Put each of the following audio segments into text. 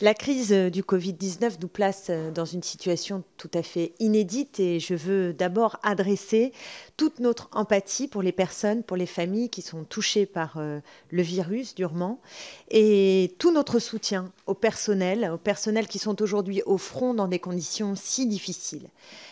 La crise euh, du Covid-19 nous place euh, dans une situation tout à fait inédite et je veux d'abord adresser toute notre empathie pour les personnes, pour les familles qui sont touchées par euh, le virus durement et tout notre soutien au personnel, au personnel qui sont aujourd'hui au front dans des conditions si difficiles.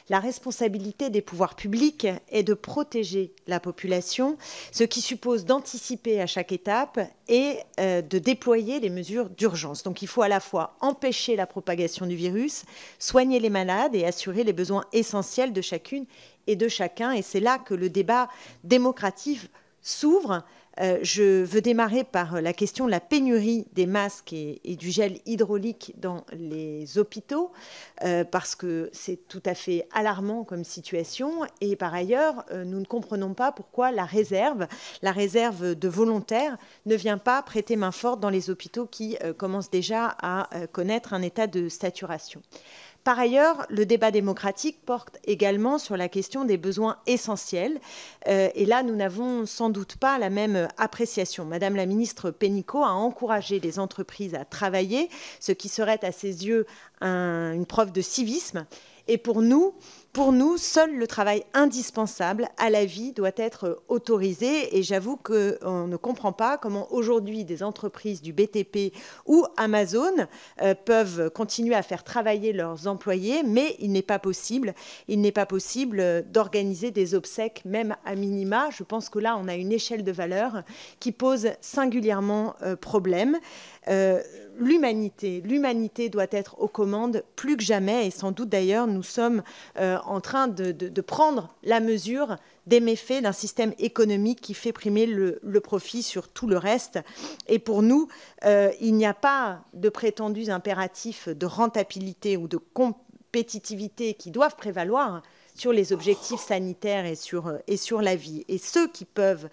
La responsabilité des pouvoirs publics est de protéger la population, ce qui suppose d'anticiper à chaque étape et euh, de déployer les mesures d'urgence. Donc il faut à la fois empêcher la propagation du virus, soigner les malades et assurer les besoins essentiels de chacune et de chacun. Et c'est là que le débat démocratique s'ouvre. Euh, je veux démarrer par la question de la pénurie des masques et, du gel hydraulique dans les hôpitaux, euh, parce que c'est tout à fait alarmant comme situation. Et par ailleurs, euh, nous ne comprenons pas pourquoi la réserve, la réserve de volontaires, ne vient pas prêter main forte dans les hôpitaux qui commencent déjà à connaître un état de saturation. Par ailleurs, le débat démocratique porte également sur la question des besoins essentiels. Euh, et là, nous n'avons sans doute pas la même appréciation. Madame la ministre Pénicaud a encouragé les entreprises à travailler, ce qui serait à ses yeux une preuve de civisme. Et pour nous, pour nous, seul le travail indispensable à la vie doit être autorisé et j'avoue qu'on ne comprend pas comment aujourd'hui des entreprises du BTP ou Amazon euh, peuvent continuer à faire travailler leurs employés, mais il n'est pas possible, il n'est pas possible d'organiser des obsèques même à minima. Je pense que là, on a une échelle de valeur qui pose singulièrement euh, problème. Euh, l'humanité, l'humanité doit être aux commandes plus que jamais et sans doute d'ailleurs nous sommes euh, en train de, prendre la mesure des méfaits d'un système économique qui fait primer le, profit sur tout le reste. Et pour nous, euh, il n'y a pas de prétendus impératifs de rentabilité ou de compétitivité qui doivent prévaloir sur les objectifs sanitaires et sur, euh, et sur la vie. Et ceux qui peuvent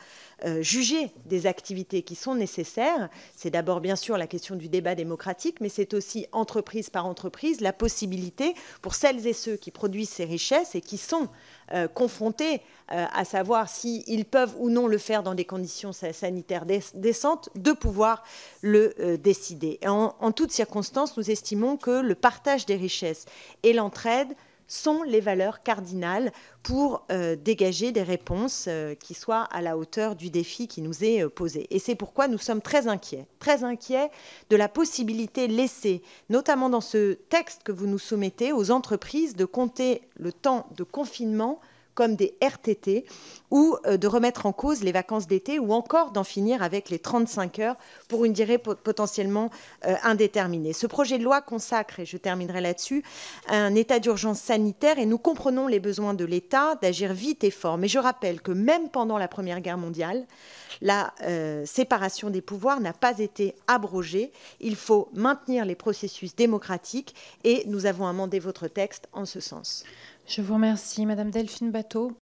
euh, juger des activités qui sont nécessaires, c'est d'abord bien sûr la question du débat démocratique, mais c'est aussi entreprise par entreprise la possibilité pour celles et ceux qui produisent ces richesses et qui sont euh, confrontés à savoir s'ils peuvent ou non le faire dans des conditions sanitaires décentes, de pouvoir le décider. En, en toutes circonstances, nous estimons que le partage des richesses et l'entraide sont les valeurs cardinales pour euh, dégager des réponses euh, qui soient à la hauteur du défi qui nous est euh, posé. Et c'est pourquoi nous sommes très inquiets, très inquiets de la possibilité laissée, notamment dans ce texte que vous nous soumettez, aux entreprises de compter le temps de confinement comme des RTT, ou euh, de remettre en cause les vacances d'été, ou encore d'en finir avec les 35 heures pour une durée potentiellement euh, indéterminée. Ce projet de loi consacre, et je terminerai là-dessus, un état d'urgence sanitaire, et nous comprenons les besoins de l'État d'agir vite et fort. Mais je rappelle que même pendant la Première Guerre mondiale, la euh, séparation des pouvoirs n'a pas été abrogée. Il faut maintenir les processus démocratiques et nous avons amendé votre texte en ce sens. Je vous remercie, Madame Delphine Bateau.